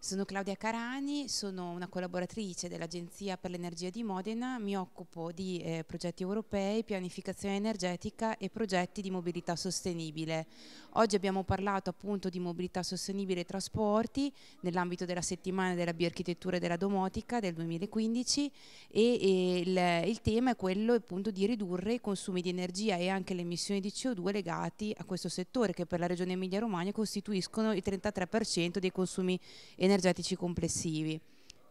Sono Claudia Carani, sono una collaboratrice dell'Agenzia per l'Energia di Modena, mi occupo di eh, progetti europei, pianificazione energetica e progetti di mobilità sostenibile. Oggi abbiamo parlato appunto di mobilità sostenibile e trasporti nell'ambito della settimana della bioarchitettura e della domotica del 2015 e, e il, il, tema è quello appunto di ridurre i consumi di energia e anche le emissioni di CO2 legati a questo settore che per la regione Emilia-Romagna costituiscono il 33% dei consumi energetici energetici complessivi.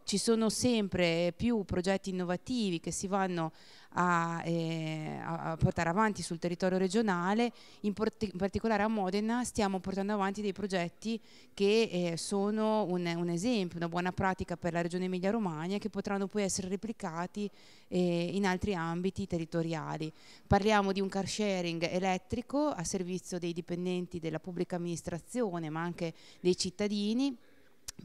Ci sono sempre più progetti innovativi che si vanno a, eh, a portare avanti sul territorio regionale, in, in, particolare a Modena stiamo portando avanti dei progetti che eh, sono un, un, esempio, una buona pratica per la regione Emilia-Romagna che potranno poi essere replicati eh, in altri ambiti territoriali. Parliamo di un car sharing elettrico a servizio dei dipendenti della pubblica amministrazione ma anche dei cittadini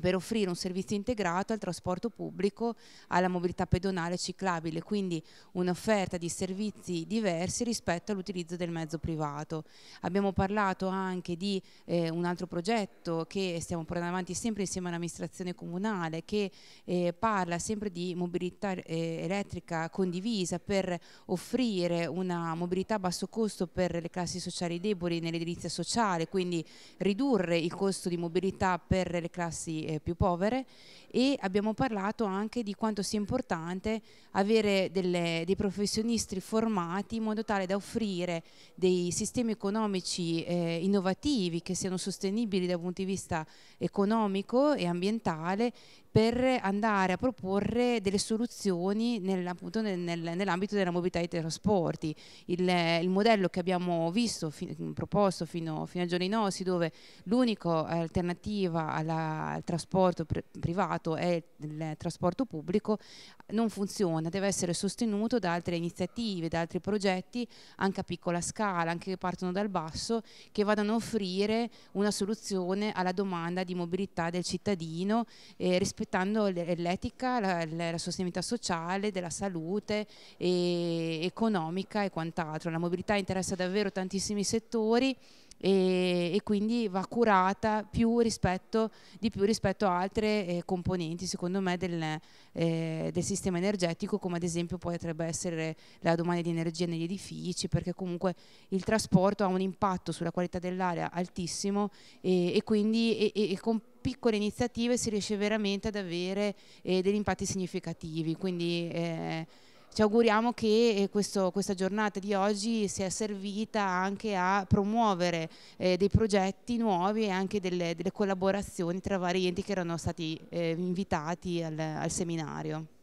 per offrire un servizio integrato al trasporto pubblico, alla mobilità pedonale ciclabile, quindi un'offerta di servizi diversi rispetto all'utilizzo del mezzo privato. Abbiamo parlato anche di eh, un altro progetto che stiamo portando avanti sempre insieme all'amministrazione comunale che eh, parla sempre di mobilità eh, elettrica condivisa per offrire una mobilità a basso costo per le classi sociali deboli nell'edilizia sociale, quindi ridurre il costo di mobilità per le classi eh, più povere e abbiamo parlato anche di quanto sia importante avere delle, dei professionisti formati in modo tale da offrire dei sistemi economici eh, innovativi che siano sostenibili dal punto di vista economico e ambientale per andare a proporre delle soluzioni nel, nel, nel, nell'ambito della mobilità dei trasporti. Il, il, modello che abbiamo visto, fi, proposto fino, fino, a giorni nostri, dove l'unica alternativa alla, al trasporto pre, privato è il trasporto pubblico, non funziona, deve essere sostenuto da altre iniziative, da altri progetti, anche a piccola scala, anche che partono dal basso, che vadano a offrire una soluzione alla domanda di mobilità del cittadino eh, rispetto rispettando l'etica, la, la, sostenibilità sociale, della salute, e economica e quant'altro. La mobilità interessa davvero tantissimi settori e, e, quindi va curata più rispetto, di più rispetto a altre eh, componenti secondo me del, eh, del, sistema energetico come ad esempio potrebbe essere la domanda di energia negli edifici perché comunque il trasporto ha un impatto sulla qualità dell'aria altissimo e, e quindi e, piccole iniziative si riesce veramente ad avere eh, degli impatti significativi. Quindi eh, ci auguriamo che eh, questo, questa giornata di oggi sia servita anche a promuovere eh, dei progetti nuovi e anche delle, delle, collaborazioni tra vari enti che erano stati eh, invitati al, al seminario.